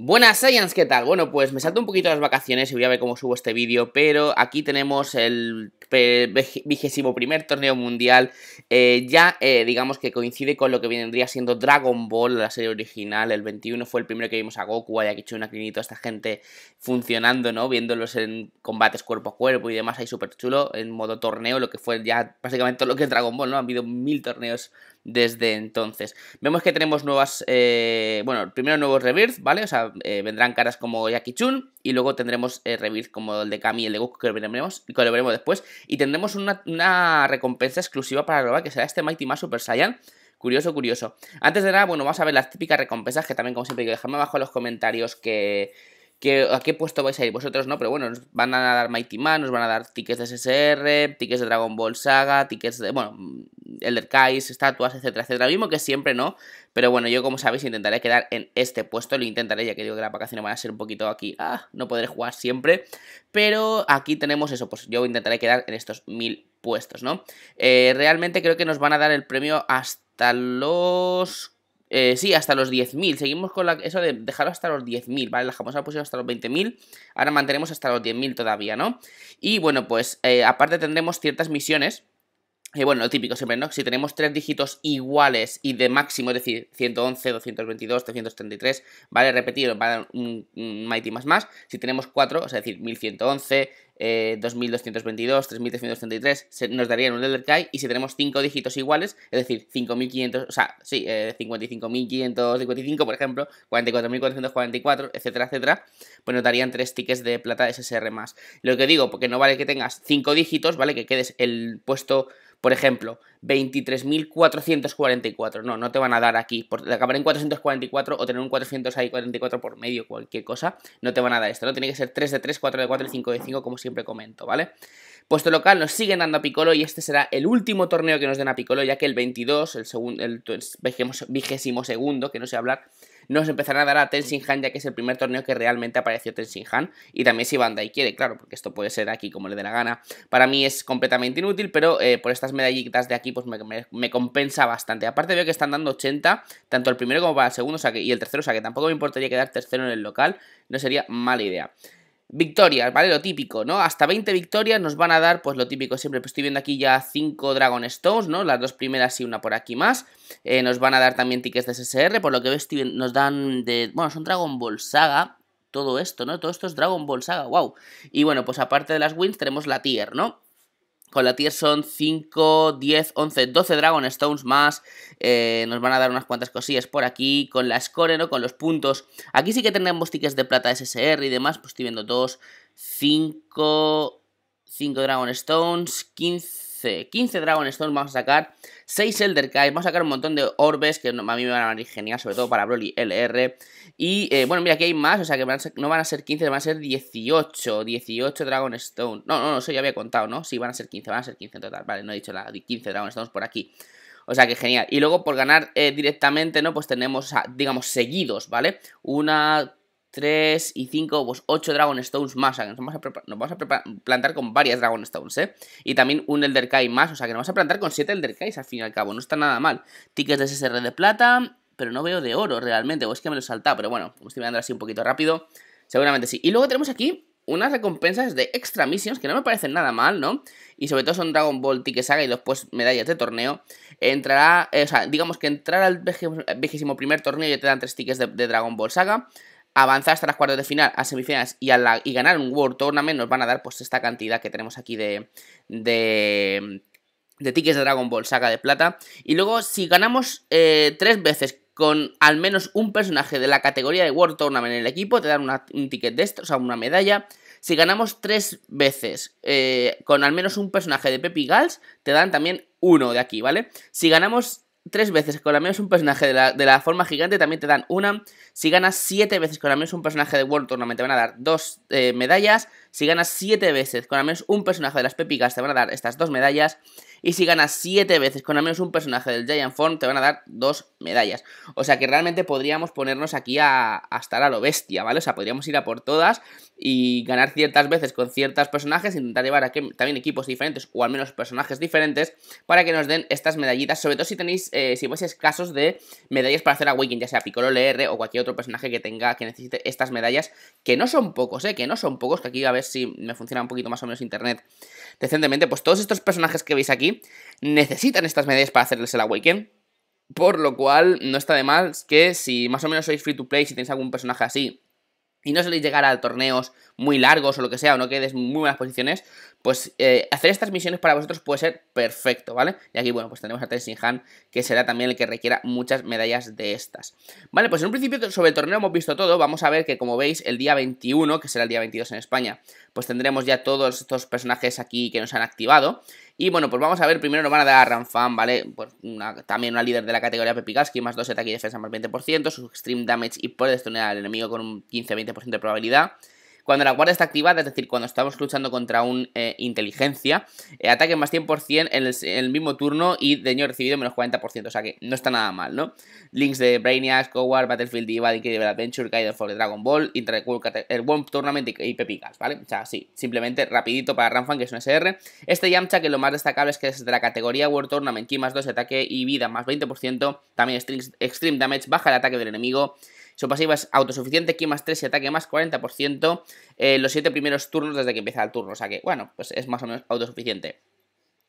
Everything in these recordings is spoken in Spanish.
Buenas Science, ¿qué tal? Bueno, pues me salto un poquito las vacaciones y voy a ver cómo subo este vídeo, pero aquí tenemos el vigésimo primer torneo mundial, eh, ya eh, digamos que coincide con lo que vendría siendo Dragon Ball, la serie original, el 21 fue el primero que vimos a Goku, hecho una Kinito, a esta gente funcionando, ¿no? Viéndolos en combates cuerpo a cuerpo y demás, ahí súper chulo, en modo torneo, lo que fue ya básicamente lo que es Dragon Ball, ¿no? Han habido mil torneos desde entonces. Vemos que tenemos nuevas, eh, bueno, primero nuevos Rebirth, ¿vale? O sea, eh, vendrán caras como Yakichun Chun y luego tendremos eh, como el de Kami y el de Goku que lo veremos, después. Y tendremos una, recompensa exclusiva para global que será este Mighty Mass Super Saiyan. Curioso, curioso. Antes de nada, bueno, vamos a ver las típicas recompensas que también, como siempre, que dejarme abajo en los comentarios que que, a qué puesto vais a ir. Vosotros no, pero bueno, nos van a dar Mighty Man, nos van a dar tickets de SSR, tickets de Dragon Ball Saga, tickets de, bueno, mm, Elder Kais, estatuas, etcétera, etcétera. Lo mismo que siempre, ¿no? Pero bueno, yo como sabéis intentaré quedar en este puesto, lo intentaré, ya que digo que la vacaciones va a ser un poquito aquí, ah, no podré jugar siempre. Pero aquí tenemos eso, pues yo intentaré quedar en estos mil puestos, ¿no? Eh, realmente creo que nos van a dar el premio hasta los eh, sí, hasta los 10.000. Seguimos con la, eso de dejarlo hasta los 10.000, ¿vale? La ha pusieron hasta los 20.000. Ahora mantenemos hasta los 10.000 todavía, ¿no? Y bueno, pues eh, aparte tendremos ciertas misiones y bueno, lo típico siempre, ¿no? Si tenemos tres dígitos iguales y de máximo, es decir, 111, 222, 333, ¿vale? Repetido, para un, Mighty más más. Si tenemos cuatro, es decir, 1111, 2222, 3333, nos darían un elder Kai. Y si tenemos cinco dígitos iguales, es decir, 5500, o sea, sí, eh, por ejemplo, 44444, etcétera, etcétera, pues nos darían tres tickets de plata SSR más. Lo que digo, porque no vale que tengas cinco dígitos, ¿vale? Que quedes el puesto por ejemplo, 23.444. No, no te van a dar aquí. Por acabar en 444 o tener un 444 por medio, cualquier cosa, no te van a dar esto. No tiene que ser 3 de 3, 4 de 4 y 5 de 5, como siempre comento, ¿vale? Puesto local nos siguen dando a Piccolo y este será el último torneo que nos den a picolo ya que el 22, el, segundo, el pues, vigésimo segundo, que no sé hablar, no se empezará a dar a Tenshin Han, ya que es el primer torneo que realmente apareció Tenshinhan. Han. Y también si y quiere, claro, porque esto puede ser aquí como le dé la gana. Para mí es completamente inútil, pero eh, por estas medallitas de aquí, pues me, compensa bastante. Aparte veo que están dando 80, tanto el primero como para el segundo, o y el tercero, o sea que tampoco me importaría quedar tercero en el local, no sería mala idea. Victorias, ¿vale? Lo típico, ¿no? Hasta 20 victorias nos van a dar, pues lo típico siempre. Pues estoy viendo aquí ya 5 Dragon Stones, ¿no? Las dos primeras y una por aquí más. Eh, nos van a dar también tickets de SSR, por lo que veo, nos dan de... Bueno, son Dragon Ball Saga, todo esto, ¿no? Todo esto es Dragon Ball Saga, wow. Y bueno, pues aparte de las wins tenemos la tier, ¿no? Con la tier son 5, 10, 11, 12 Dragon Stones más. Eh, nos van a dar unas cuantas cosillas por aquí. Con la score, ¿no? Con los puntos. Aquí sí que tenemos tickets de plata SSR y demás. Pues estoy viendo 2, 5, 5 Dragon Stones, 15. 15. 15 Dragon Stone vamos a sacar. 6 Elder Kai. Vamos a sacar un montón de orbes que a mí me van a venir genial, sobre todo para Broly LR. Y eh, bueno, mira, aquí hay más. O sea que no van a ser 15, van a ser 18. 18 Dragon Stone. No, no, no, eso ya había contado, ¿no? Sí, van a ser 15, van a ser 15 en total. Vale, no he dicho la 15 Dragon Stones por aquí. O sea que genial. Y luego por ganar eh, directamente, ¿no? Pues tenemos, digamos, seguidos, ¿vale? Una, 3 y 5, pues 8 Dragon Stones más. nos vamos a, plantar con varias Dragon Stones, ¿eh? Y también un Elder Kai más. O sea, que nos vamos a plantar con 7 Elder Kais al fin y al cabo. No está nada mal. Tickets de SSR de plata, pero no veo de oro realmente. O es que me lo salta, pero bueno, como estoy mirando así un poquito rápido, seguramente sí. Y luego tenemos aquí unas recompensas de extra missions que no me parecen nada mal, ¿no? Y sobre todo son Dragon Ball Tickets Saga y después medallas de torneo. Entrará, eh, o sea, digamos que entrar al vejísimo primer torneo Y te dan tres tickets de Dragon Ball Saga avanzar hasta las cuartos de final, a semifinales y, a y ganar un World Tournament, nos van a dar pues esta cantidad que tenemos aquí de, de, tickets de Dragon Ball Saga de Plata. Y luego, si ganamos eh, tres veces con al menos un personaje de la categoría de World Tournament en el equipo, te dan un ticket de esto, o sea, una medalla. Si ganamos tres veces eh, con al menos un personaje de y Gals, te dan también uno de aquí, ¿vale? Si ganamos tres veces con la menos un personaje de la, forma gigante, también te dan una. Si ganas siete veces con la menos un personaje de World Tournament, te van a dar dos eh, medallas. Si ganas siete veces con al menos un personaje de las pepicas te van a dar estas dos medallas. Y si ganas siete veces con al menos un personaje del Giant Form, te van a dar dos medallas. O sea que realmente podríamos ponernos aquí a, a estar a lo bestia, ¿vale? O sea, podríamos ir a por todas y ganar ciertas veces con ciertos personajes, intentar llevar a que, también equipos diferentes o al menos personajes diferentes para que nos den estas medallitas, sobre todo si tenéis, eh, si fueseis casos de medallas para hacer awaken. ya sea Piccolo LR o cualquier otro personaje que tenga, que necesite estas medallas, que no son pocos, eh, que no son pocos, que aquí a ver si me funciona un poquito más o menos internet decentemente, pues todos estos personajes que veis aquí necesitan estas medallas para hacerles el Awaken. Por lo cual, no está de mal que si más o menos sois free to play, si tenéis algún personaje así, y no soléis llegar a torneos muy largos o lo que sea, o no quedes muy buenas posiciones, pues eh, hacer estas misiones para vosotros puede ser perfecto, ¿vale? Y aquí, bueno, pues tenemos a Han, que será también el que requiera muchas medallas de estas. Vale, pues en un principio sobre el torneo hemos visto todo, vamos a ver que como veis el día 21, que será el día 22 en España, pues tendremos ya todos estos personajes aquí que nos han activado. Y bueno, pues vamos a ver, primero nos van a dar a Ranfan, ¿vale? Pues también una líder de la categoría Pepikaski, más 2 ataque y defensa más 20%, su extreme damage y puede destruir al enemigo con un 15-20% de probabilidad. Cuando la guardia está activada, es decir, cuando estamos luchando contra un eh, inteligencia, eh, ataque más 100% en el, mismo turno y daño recibido menos 40%, o sea que no está nada mal, ¿no? Links de Brainiac, Coward, Battlefield Diva, Incredible Adventure, Guide for the Dragon Ball, Intercool, Tournament y Pepicas, ¿vale? O sea, sí, simplemente rapidito para Ramfan, que es un SR. Este Yamcha, que lo más destacable es que es de la categoría World Tournament, Ki más 2, ataque y vida más 20%, también Extreme Damage, baja el ataque del enemigo, su pasiva es autosuficiente, Ki más 3 y ataque más 40% eh, los 7 primeros turnos desde que empieza el turno. O sea que, bueno, pues es más o menos autosuficiente.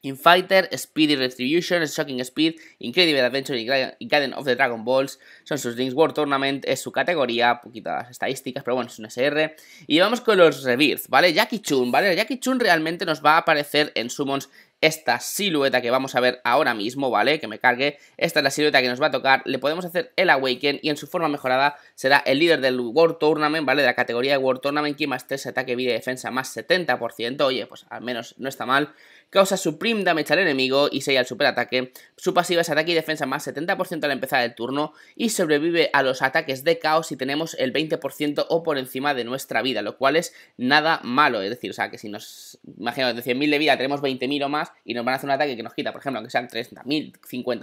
Infighter, Speedy Retribution, Shocking Speed, Incredible Adventure y Garden of the Dragon Balls son sus links. World Tournament es su categoría, poquitas estadísticas, pero bueno, es un SR. Y vamos con los Rebirth, ¿vale? Jackie Chun, ¿vale? Jackie Chun realmente nos va a aparecer en Summons esta silueta que vamos a ver ahora mismo, ¿vale? Que me cargue. Esta es la silueta que nos va a tocar. Le podemos hacer el Awaken y en su forma mejorada será el líder del World Tournament, ¿vale? De la categoría de World Tournament, que más 3, ataque, vida y defensa más 70%. Oye, pues al menos no está mal. Causa Supreme Damage al enemigo y 6 al superataque. Su pasiva es ataque y defensa más 70% al empezar el turno y sobrevive a los ataques de caos si tenemos el 20% o por encima de nuestra vida, lo cual es nada malo. Es decir, o sea, que si nos imaginamos de 100.000 de vida tenemos 20.000 o más, y nos van a hacer un ataque que nos quita, por ejemplo, aunque sean 30.000, 50.000,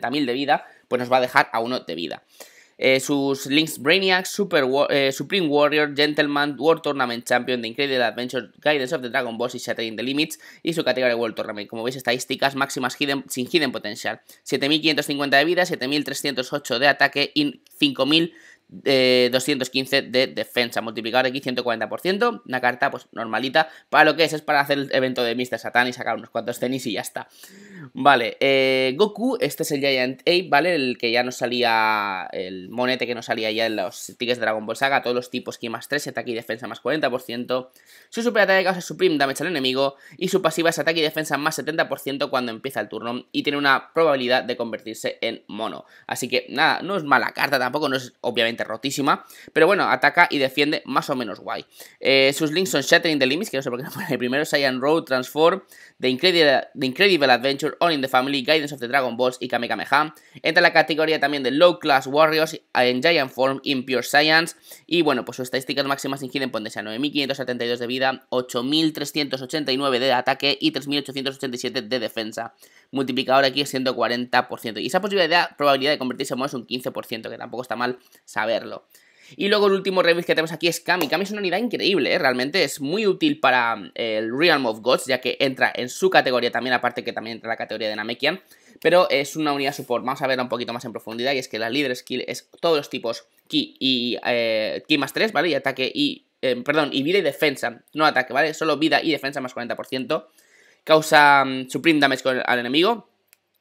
70.000 de vida, pues nos va a dejar a uno de vida. Eh, sus links Brainiac, Super eh, Supreme Warrior, Gentleman, World Tournament Champion, The Incredible Adventure, Guidance of the Dragon Boss y Shattering the Limits y su categoría de World Tournament. Como veis, estadísticas máximas hidden, sin Hidden Potential. 7.550 de vida, 7.308 de ataque y 5.000 215 eh, de defensa, Multiplicar x aquí 140%, una carta pues normalita, para lo que es, es para hacer el evento de Mr. Satan y sacar unos cuantos tenis y ya está. Vale, eh, Goku, este es el Giant Ape, ¿vale? El que ya nos salía, el monete que nos salía ya en los tickets de Dragon Ball Saga, todos los tipos Ki más 3, ataque y defensa más 40%, su superataque causa supreme damage al enemigo y su pasiva es ataque y defensa más 70% cuando empieza el turno y tiene una probabilidad de convertirse en mono. Así que nada, no es mala carta tampoco, no es obviamente rotísima, pero bueno, ataca y defiende más o menos guay. Eh, sus links son Shattering the Limits, que no sé por qué no pone primero, Saiyan Road, Transform, The Incredible, the Incredible Adventure All in the Family, Guidance of the Dragon Balls y Kamehameha. Entra en la categoría también de Low Class Warriors en Giant Form, Impure Science. Y bueno, pues sus estadísticas máximas ingiden pónganse a 9.572 de vida, 8.389 de ataque y 3.887 de defensa. Multiplicador aquí es 140%. Y esa posibilidad, probabilidad de convertirse en es un 15%, que tampoco está mal saberlo. Y luego el último review que tenemos aquí es Kami. Kami es una unidad increíble, ¿eh? realmente es muy útil para mm, el Realm of Gods, ya que entra en su categoría también, aparte que también entra en la categoría de Namekian. Pero es una unidad support, vamos a verla un poquito más en profundidad, y es que la líder skill es todos los tipos ki y eh, ki más 3, ¿vale? Y ataque y, eh, perdón, y vida y defensa, no ataque, ¿vale? Solo vida y defensa más 40%. Causa um, supreme damage al enemigo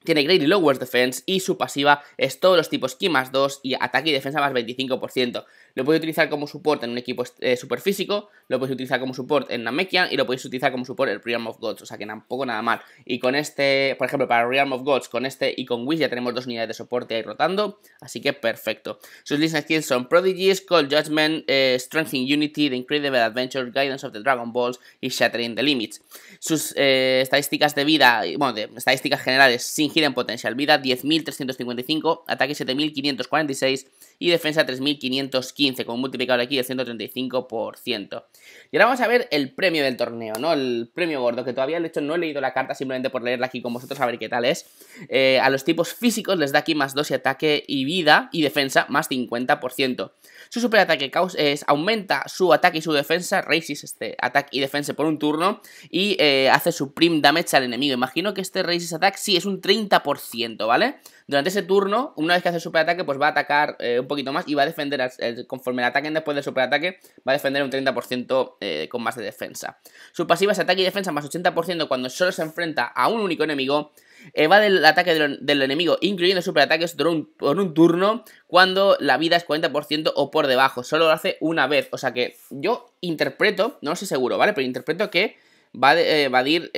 tiene Great Lowers Defense y su pasiva es todos los tipos Ki más 2 y ataque y defensa más 25%. Lo puedes utilizar como soporte en un equipo eh, super físico lo podéis utilizar como support en Namekian y lo podéis utilizar como support en Realm of Gods, o sea que tampoco nada mal. Y con este, por ejemplo, para Realm of Gods, con este y con Wish ya tenemos dos unidades de soporte ahí rotando, así que perfecto. Sus listas skills son Prodigies, Cold Judgment, eh, Strength in Unity, The Incredible Adventure, Guidance of the Dragon Balls y Shattering the Limits. Sus eh, estadísticas de vida, bueno, estadísticas generales sin en Potential, vida 10.355, ataque 7.546 y defensa 3.515. Con un multiplicador aquí de 135%. Y ahora vamos a ver el premio del torneo, ¿no? El premio gordo, que todavía de hecho no he leído la carta, simplemente por leerla aquí con vosotros a ver qué tal es. Eh, a los tipos físicos les da aquí más 2 y ataque y vida y defensa más 50%. Su superataque es, aumenta su ataque y su defensa, raises este ataque y defensa por un turno y eh, hace su damage al enemigo. Imagino que este raises attack sí es un 30%, ¿vale? Durante ese turno, una vez que hace superataque, pues va a atacar eh, un poquito más y va a defender al, conforme le ataquen después del superataque, va a defender un 30% eh, con más de defensa. Su pasiva es ataque y defensa más 80% cuando solo se enfrenta a un único enemigo. Evade eh, el ataque del, enemigo, incluyendo superataques por un, por un turno, cuando la vida es 40% o por debajo. Solo lo hace una vez. O sea que yo interpreto, no lo sé seguro, ¿vale? Pero interpreto que va eh, a evadir.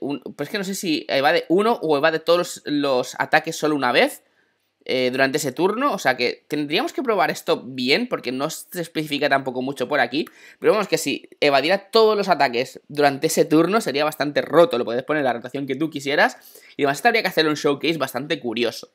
un, pues que no sé si evade uno o evade todos los ataques solo una vez eh, durante ese turno. O sea que tendríamos que probar esto bien, porque no se especifica tampoco mucho por aquí. Pero vamos que si evadiera todos los ataques durante ese turno sería bastante roto. Lo puedes poner en la rotación que tú quisieras. Y además habría que hacer un showcase bastante curioso.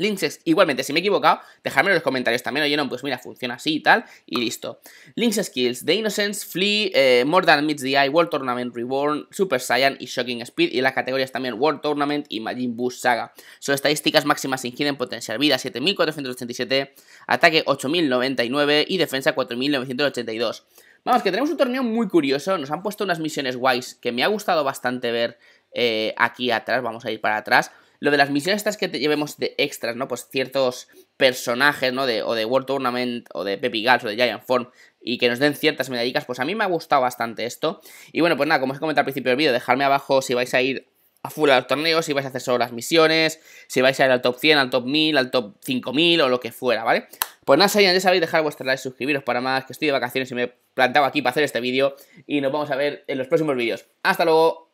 Linkses, igualmente, si me he equivocado, dejadme en los comentarios también, oye, pues mira, funciona así y tal, y listo. Links Skills, The Innocence, Flee, eh, More Than Meets the Eye, World Tournament Reborn, Super Saiyan y Shocking Speed, y las categorías también World Tournament y Majin Buu Saga. Son estadísticas máximas en potencial vida 7487, ataque 8099 y defensa 4982. Vamos, que tenemos un torneo muy curioso, nos han puesto unas misiones guays que me ha gustado bastante ver eh, aquí atrás, vamos a ir para atrás. Lo de las misiones estas que te llevemos de extras, ¿no? Pues ciertos personajes, ¿no? De, o de World Tournament, o de Peppy Gals, o de Giant Form, y que nos den ciertas medallas pues a mí me ha gustado bastante esto. Y bueno, pues nada, como os he comentado al principio del vídeo, Dejarme abajo si vais a ir a full a los torneos, si vais a hacer solo las misiones, si vais a ir al top 100, al top 1000, al top 5000 o lo que fuera, ¿vale? Pues nada, señores, ya sabéis, dejar vuestro like, suscribiros para más, que estoy de vacaciones y me he aquí para hacer este vídeo y nos vamos a ver en los próximos vídeos. ¡Hasta luego!